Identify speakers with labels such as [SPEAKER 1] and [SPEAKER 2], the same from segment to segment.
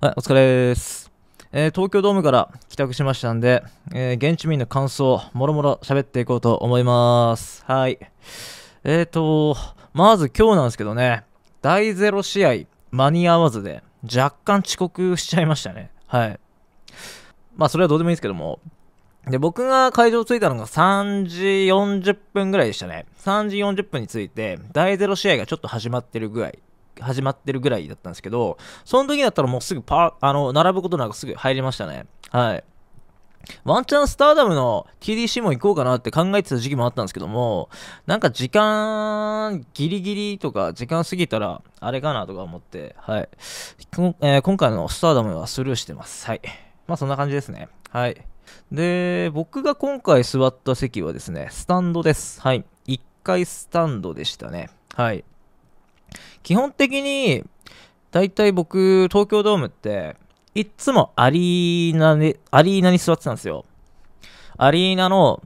[SPEAKER 1] はい、お疲れです。えー、東京ドームから帰宅しましたんで、えー、現地民の感想、もろもろ喋っていこうと思います。はい。えーと、まず今日なんですけどね、第0試合間に合わずで、若干遅刻しちゃいましたね。はい。まあ、それはどうでもいいんですけども。で、僕が会場着いたのが3時40分ぐらいでしたね。3時40分に着いて、第0試合がちょっと始まってるぐらい始まってるぐらいだったんですけど、その時だったらもうすぐパー、あの、並ぶことなくすぐ入りましたね。はい。ワンチャンスターダムの TDC も行こうかなって考えてた時期もあったんですけども、なんか時間ギリギリとか時間過ぎたらあれかなとか思って、はい。えー、今回のスターダムはスルーしてます。はい。まあそんな感じですね。はい。で、僕が今回座った席はですね、スタンドです。はい。1階スタンドでしたね。はい。基本的に、大体僕、東京ドームって、いっつもアリーナに、アリーナに座ってたんですよ。アリーナの、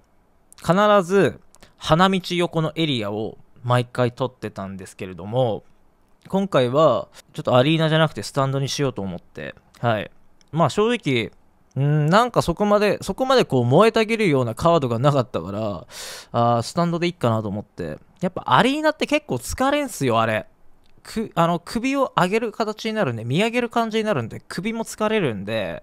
[SPEAKER 1] 必ず、花道横のエリアを毎回撮ってたんですけれども、今回は、ちょっとアリーナじゃなくてスタンドにしようと思って、はい。まあ正直、んなんかそこまで、そこまでこう燃えたぎるようなカードがなかったから、あスタンドでいいかなと思って。やっぱアリーナって結構疲れんすよ、あれ。くあの首を上げる形になるんで見上げる感じになるんで首も疲れるんで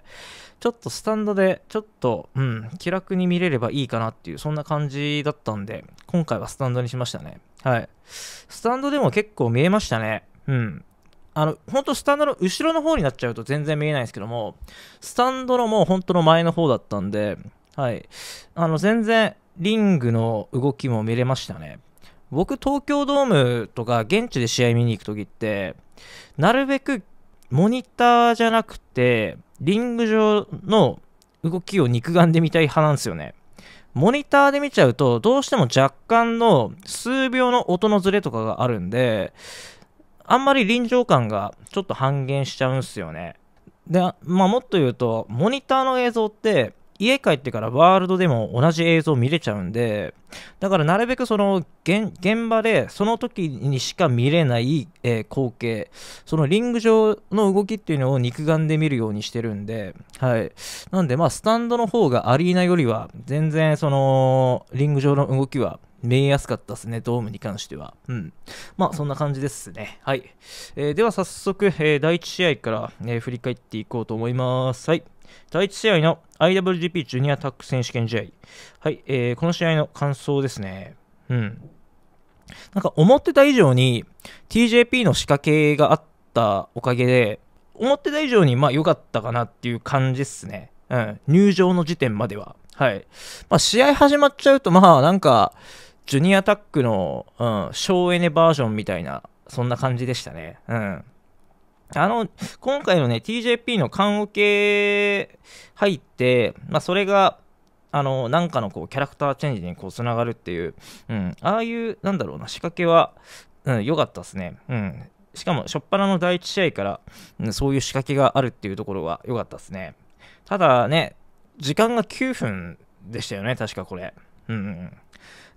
[SPEAKER 1] ちょっとスタンドでちょっと、うん、気楽に見れればいいかなっていうそんな感じだったんで今回はスタンドにしましたねはいスタンドでも結構見えましたねうんあの本当スタンドの後ろの方になっちゃうと全然見えないんですけどもスタンドのもう本当の前の方だったんではいあの全然リングの動きも見れましたね僕東京ドームとか現地で試合見に行く時ってなるべくモニターじゃなくてリング上の動きを肉眼で見たい派なんですよねモニターで見ちゃうとどうしても若干の数秒の音のズレとかがあるんであんまり臨場感がちょっと半減しちゃうんすよねでまあもっと言うとモニターの映像って家帰ってからワールドでも同じ映像見れちゃうんで、だからなるべくその現場でその時にしか見れない、えー、光景、そのリング上の動きっていうのを肉眼で見るようにしてるんで、はい。なんでまあスタンドの方がアリーナよりは全然そのリング上の動きは見えやすかったですね、ドームに関しては。うん。まあ、そんな感じですね。はい。えー、では、早速、えー、第1試合から、えー、振り返っていこうと思います。はい。第1試合の IWGP ジュニアタック選手権試合。はい、えー、この試合の感想ですね。うん。なんか思ってた以上に TJP の仕掛けがあったおかげで、思ってた以上にまあ良かったかなっていう感じっすね。うん。入場の時点までは。はい。まあ試合始まっちゃうとまあなんか、ジュニアタックの、うん、省エネバージョンみたいな、そんな感じでしたね。うん。あの、今回のね、TJP の缶受け入って、まあ、それが、あの、なんかのこう、キャラクターチェンジにこう、つながるっていう、うん、ああいう、なんだろうな、仕掛けは、うん、良かったですね。うん。しかも、初っ端の第1試合から、うん、そういう仕掛けがあるっていうところは良かったですね。ただね、時間が9分でしたよね、確かこれ。うん、うん。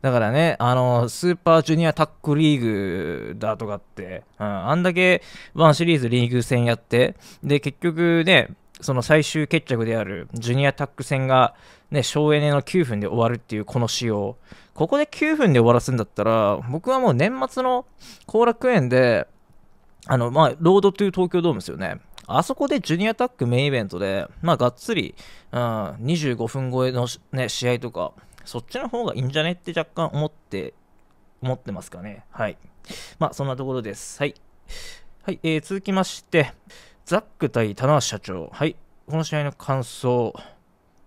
[SPEAKER 1] だからね、あの、スーパージュニアタックリーグだとかって、うん、あんだけワンシリーズリーグ戦やって、で、結局ね、その最終決着であるジュニアタック戦が、ね、省エネの9分で終わるっていうこの仕様。ここで9分で終わらすんだったら、僕はもう年末の後楽園で、あの、まあ、ロードトゥ東京ドームですよね。あそこでジュニアタックメインイベントで、まあ、がっつり、うん、25分超えの、ね、試合とか、そっちの方がいいんじゃねって若干思って、思ってますかね。はい。まあ、そんなところです。はい。はい、えー、続きまして、ザック対棚橋社長。はい。この試合の感想。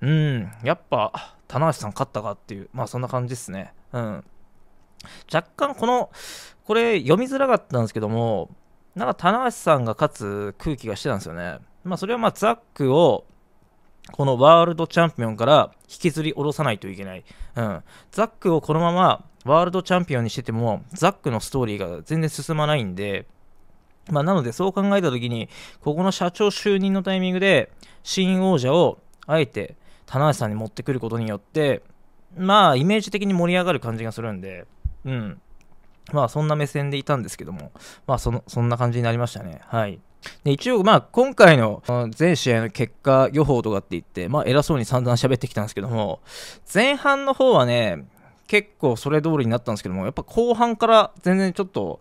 [SPEAKER 1] うん、やっぱ、棚橋さん勝ったかっていう、まあそんな感じですね。うん。若干この、これ読みづらかったんですけども、なんか棚橋さんが勝つ空気がしてたんですよね。まあそれはまあザックをこのワールドチャンピオンから引きずり下ろさないといけない。うん。ザックをこのままワールドチャンピオンにしてても、ザックのストーリーが全然進まないんで、まあ、なのでそう考えたときに、ここの社長就任のタイミングで、新王者をあえて、棚橋さんに持ってくることによって、まあ、イメージ的に盛り上がる感じがするんで、うん。まあ、そんな目線でいたんですけども、まあ、その、そんな感じになりましたね。はい。で一応、まあ、今回の全試合の結果予報とかって言って、まあ、偉そうに散々喋ってきたんですけども、前半の方はね、結構それ通りになったんですけども、やっぱ後半から全然ちょっと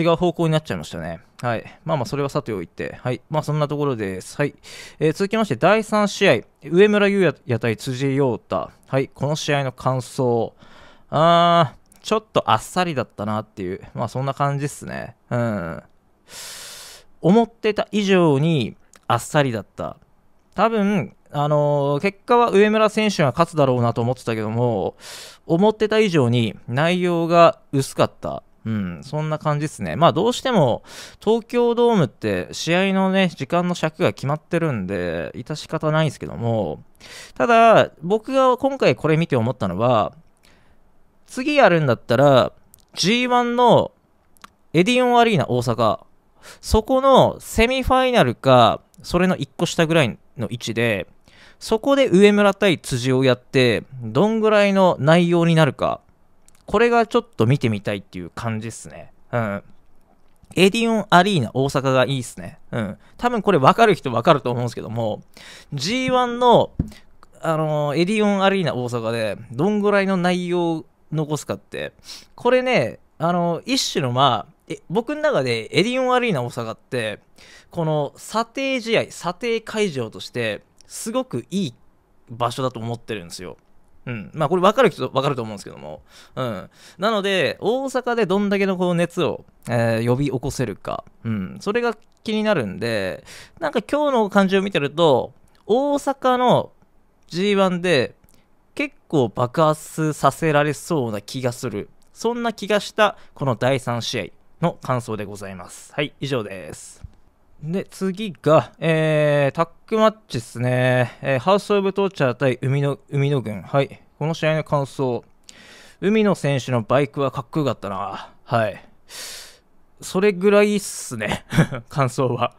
[SPEAKER 1] 違う方向になっちゃいましたね。はい。まあまあ、それはさておいて。はい。まあ、そんなところです。はい。えー、続きまして、第3試合。上村優也対辻陽太。はい。この試合の感想。あー、ちょっとあっさりだったなっていう。まあ、そんな感じっすね。うん。思ってた以上にあっさりだった。多分、あのー、結果は上村選手が勝つだろうなと思ってたけども、思ってた以上に内容が薄かった。うん、そんな感じですね。まあどうしても東京ドームって試合のね、時間の尺が決まってるんで、致し方ないんですけども、ただ僕が今回これ見て思ったのは、次やるんだったら G1 のエディオンアリーナ大阪、そこのセミファイナルか、それの1個下ぐらいの位置で、そこで上村対辻をやって、どんぐらいの内容になるか、これがちょっと見てみたいっていう感じですね。うん。エディオンアリーナ大阪がいいっすね。うん。多分これ分かる人分かると思うんですけども、G1 の、あのー、エディオンアリーナ大阪で、どんぐらいの内容を残すかって、これね、あのー、一種のまあ、え僕の中でエディオンアリーナ大阪ってこの査定試合査定会場としてすごくいい場所だと思ってるんですよ。うん。まあこれ分かる人分かると思うんですけども。うん。なので、大阪でどんだけのこ熱を、えー、呼び起こせるか。うん。それが気になるんで、なんか今日の感じを見てると、大阪の G1 で結構爆発させられそうな気がする。そんな気がしたこの第3試合。の感想でございます。はい、以上です。で、次が、えー、タックマッチですね。えー、ハウス・オブ・トーチャー対海の海の軍。はい。この試合の感想。海野選手のバイクはかっこよかったな。はい。それぐらいっすね。感想は。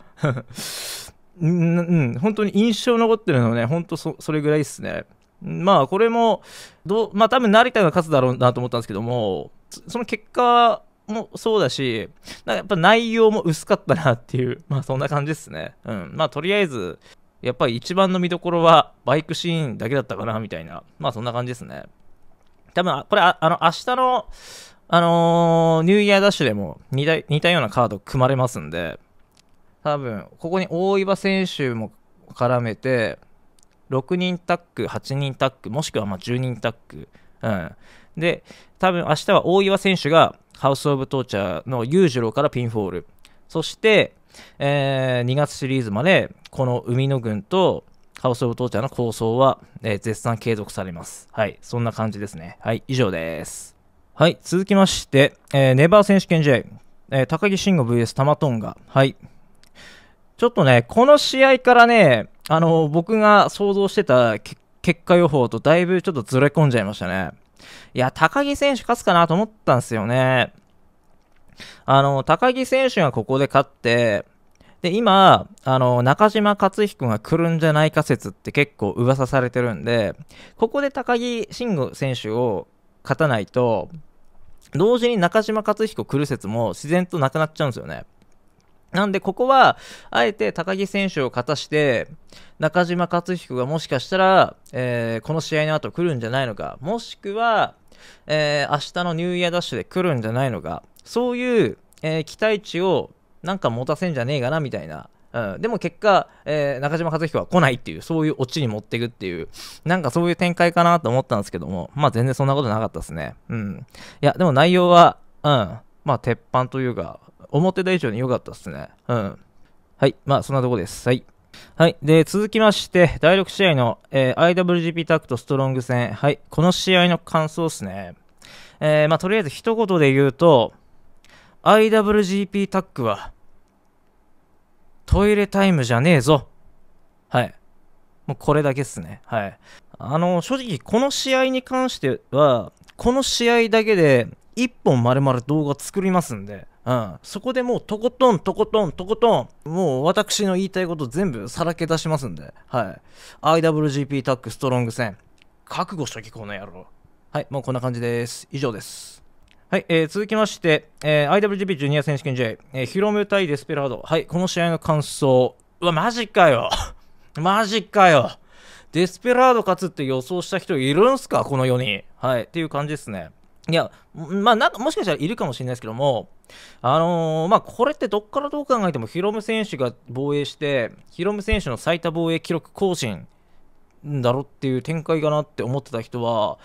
[SPEAKER 1] うん、本当に印象残ってるのはね、本当そそれぐらいっすね。まあ、これも、どまあ、多分成田が勝つだろうなと思ったんですけども、その結果もそうだし、やっぱ内容も薄かったなっていう、まあそんな感じですね。うん。まあとりあえず、やっぱり一番の見どころはバイクシーンだけだったかなみたいな、まあそんな感じですね。多分、これあ、あの、明日の、あのー、ニューイヤーダッシュでも似た似たようなカード組まれますんで、多分、ここに大岩選手も絡めて、6人タック、8人タック、もしくはま10人タック。うん。で、多分明日は大岩選手がハウス・オブ・トーチャーの裕次郎からピンフォール。そして、えー、2月シリーズまで、この海の軍とハウス・オブ・トーチャーの構想は、えー、絶賛継続されます。はい、そんな感じですね。はい、以上です。はい、続きまして、えー、ネバー選手権試合、えー、高木慎吾 VS 玉トンガ。はい。ちょっとね、この試合からね、あの、僕が想像してた結果予報とだいぶちょっとずれ込んじゃいましたね。いや、高木選手勝つかなと思ったんですよね。あの、高木選手がここで勝って、で、今、あの、中島克彦が来るんじゃないか説って結構噂されてるんで、ここで高木慎吾選手を勝たないと、同時に中島克彦来る説も自然となくなっちゃうんですよね。なんで、ここは、あえて高木選手を勝たして、中島克彦がもしかしたら、えー、この試合の後来るんじゃないのか、もしくは、えー、明日のニューイヤーダッシュで来るんじゃないのか、そういう、えー、期待値をなんか持たせんじゃねえかな、みたいな。うん、でも結果、え中島和彦は来ないっていう、そういうオチに持っていくっていう、なんかそういう展開かなと思ったんですけども、まあ全然そんなことなかったですね。うん。いや、でも内容は、うん、まあ、鉄板というか、思ってた以上に良かったですね。うん。はい。まあ、そんなとこです。はい。はい。で、続きまして、第6試合の、えー、IWGP タクトストロング戦。はい。この試合の感想ですね。えー、まあ、とりあえず一言で言うと、IWGP タックは、トイレタイムじゃねえぞ。はい。もうこれだけっすね。はい。あの、正直、この試合に関しては、この試合だけで、1本丸々動画作りますんで、うん、そこでもうとことんとことんとことん、もう私の言いたいこと全部さらけ出しますんで、はい。IWGP タックストロング戦、覚悟しときこの野郎。はい、もうこんな感じです。以上です。はい、えー、続きまして、えー、IWGP ジュニア選手権 J、えー、ヒロム対デスペラード。はい、この試合の感想。うわ、マジかよ。マジかよ。デスペラード勝つって予想した人いるんすかこの4人。はい、っていう感じですね。いや、まあ、なんかもしかしたらいるかもしれないですけども、あのー、まあ、これってどっからどう考えても、ヒロム選手が防衛して、ヒロム選手の最多防衛記録更新だろっていう展開かなって思ってた人は、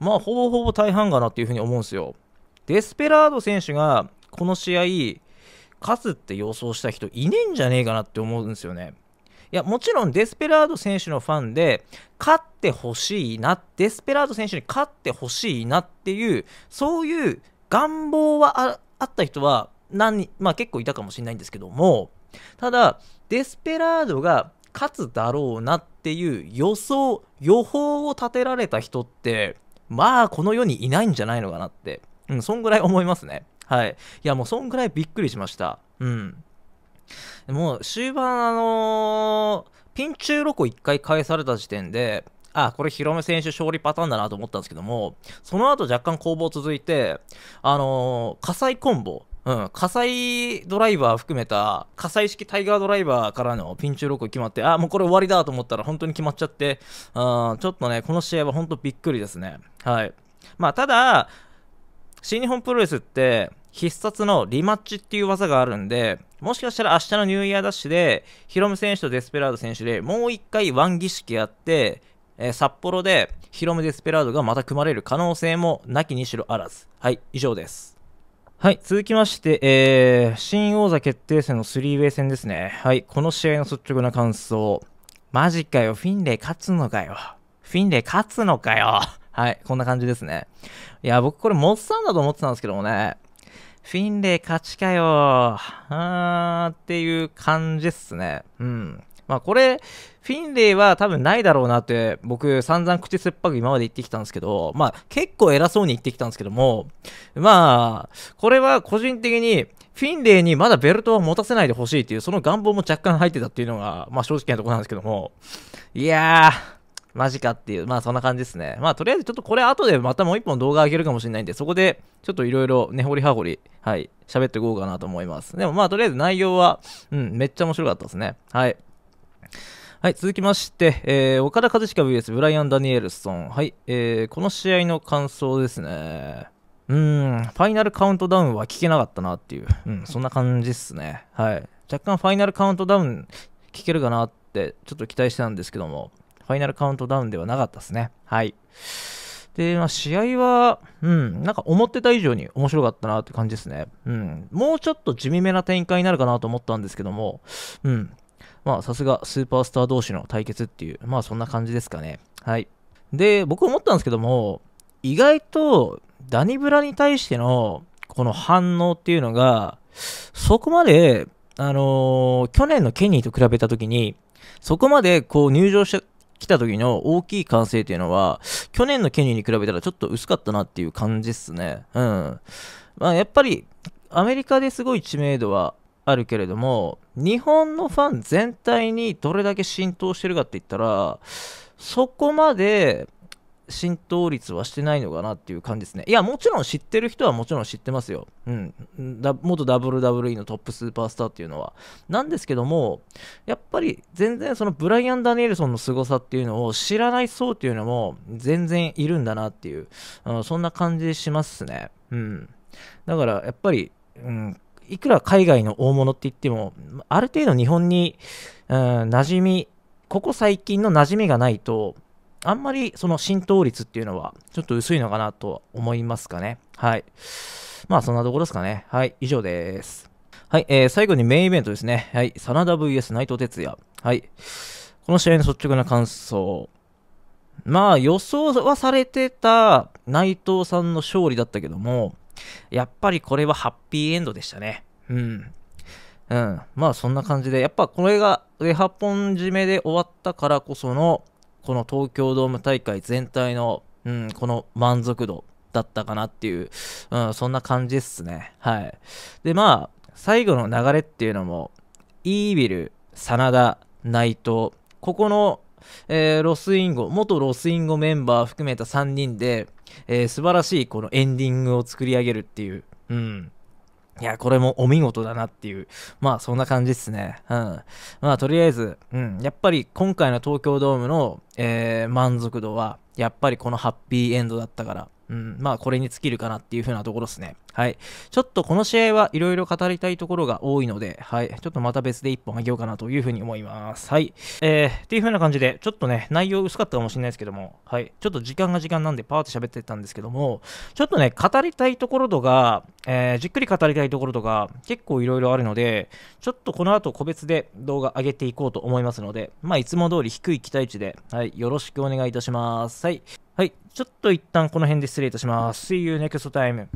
[SPEAKER 1] まあ、ほぼほぼ大半かなっていうふうに思うんですよ。デスペラード選手がこの試合、勝つって予想した人いねえんじゃねえかなって思うんですよね。いや、もちろんデスペラード選手のファンで、勝ってほしいな、デスペラード選手に勝ってほしいなっていう、そういう願望はあった人は何、まあ結構いたかもしれないんですけども、ただ、デスペラードが勝つだろうなっていう予想、予報を立てられた人って、まあこの世にいないんじゃないのかなって、うん、そんぐらい思いますね。はい。いや、もうそんぐらいびっくりしました。うん。もう終盤、あのー、ピンチューロコ1回返された時点で、あ、これヒロム選手勝利パターンだなと思ったんですけども、その後若干攻防続いて、あのー、火災コンボ、うん、火災ドライバー含めた、火災式タイガードライバーからのピンチューロック決まって、あ、もうこれ終わりだと思ったら本当に決まっちゃって、ちょっとね、この試合は本当びっくりですね。はい。まあ、ただ、新日本プロレスって、必殺のリマッチっていう技があるんで、もしかしたら明日のニューイヤーダッシュで、ヒロム選手とデスペラード選手でもう一回ワン儀式やって、えー、札幌でヒロム・デスペラードがまた組まれる可能性もなきにしろあらず。はい、以上です。はい、続きまして、えー、新王座決定戦の 3way 戦ですね。はい、この試合の率直な感想。マジかよ、フィンレイ勝つのかよ。フィンレイ勝つのかよ。はい、こんな感じですね。いや、僕これモッサンだと思ってたんですけどもね、フィンレイ勝ちかよあーっていう感じっすね。うん。まあこれ、フィンレイは多分ないだろうなって僕散々口酸っぱく今まで言ってきたんですけど、まあ結構偉そうに言ってきたんですけども、まあ、これは個人的にフィンレイにまだベルトを持たせないでほしいっていうその願望も若干入ってたっていうのが、まあ正直なところなんですけども、いやー、マジかっていう、まあそんな感じですね。まあとりあえずちょっとこれ後でまたもう一本動画上げるかもしれないんで、そこでちょっといろいろ根掘り葉掘り、はい、喋っていこうかなと思います。でもまあとりあえず内容は、うん、めっちゃ面白かったですね。はい。はい、続きまして、えー、岡田和親 VS ブライアン・ダニエルソン。はい、えー、この試合の感想ですね。うん、ファイナルカウントダウンは聞けなかったなっていう、うん、そんな感じっすね。はい。若干ファイナルカウントダウン聞けるかなって、ちょっと期待してたんですけども、ファイナルカウントダウンではなかったですね。はい。で、まあ、試合は、うん、なんか思ってた以上に面白かったなって感じですね。うん、もうちょっと地味めな展開になるかなと思ったんですけども、うん、まあ、さすがスーパースター同士の対決っていう、まあ、そんな感じですかね。はい。で、僕思ったんですけども、意外とダニブラに対してのこの反応っていうのが、そこまで、あのー、去年のケニーと比べたときに、そこまでこう入場して来た時の大きい歓声っていうのは、去年のケニーに比べたらちょっと薄かったなっていう感じっすね。うん。まあ、やっぱり、アメリカですごい知名度はあるけれども、日本のファン全体にどれだけ浸透してるかって言ったら、そこまで浸透率はしてないのかなっていう感じですね。いや、もちろん知ってる人はもちろん知ってますよ。うん。だ元 WWE のトップスーパースターっていうのは。なんですけども、やっぱり全然そのブライアン・ダニエルソンの凄さっていうのを知らない層っていうのも全然いるんだなっていう、そんな感じしますね。うん。だからやっぱり、うん、いくら海外の大物って言っても、ある程度日本に、うん、馴染み、ここ最近の馴染みがないと、あんまりその浸透率っていうのはちょっと薄いのかなと思いますかね。はい。まあそんなところですかね。はい、以上です。はい、えー、最後にメインイベントですね。はい、真田 VS 内藤哲也。はい。この試合の率直な感想。まあ予想はされてた内藤さんの勝利だったけども、やっぱりこれはハッピーエンドでしたね。うん。うん。まあそんな感じで、やっぱこれがポン締めで終わったからこその、この東京ドーム大会全体の、うん、この満足度だったかなっていう、うん、そんな感じっすね。はい。で、まあ、最後の流れっていうのも、イービル、真田、内藤、ここの、えー、ロスインゴ、元ロスインゴメンバー含めた3人で、えー、素晴らしいこのエンディングを作り上げるっていう、うん、いや、これもお見事だなっていう。まあ、そんな感じですね。うん。まあ、とりあえず、うん。やっぱり今回の東京ドームの、えー、満足度は、やっぱりこのハッピーエンドだったから、うん、まあこれに尽きるかなっていう風なところですね。はい。ちょっとこの試合はいろいろ語りたいところが多いので、はい。ちょっとまた別で一本あげようかなという風に思います。はい。えー、っていう風な感じで、ちょっとね、内容薄かったかもしれないですけども、はい。ちょっと時間が時間なんでパーって喋ってたんですけども、ちょっとね、語りたいところとか、えー、じっくり語りたいところとか、結構いろいろあるので、ちょっとこの後個別で動画上げていこうと思いますので、まあいつも通り低い期待値で、はい。よろしくお願いいたします。はい。はい。ちょっと一旦この辺で失礼いたします。See you next time.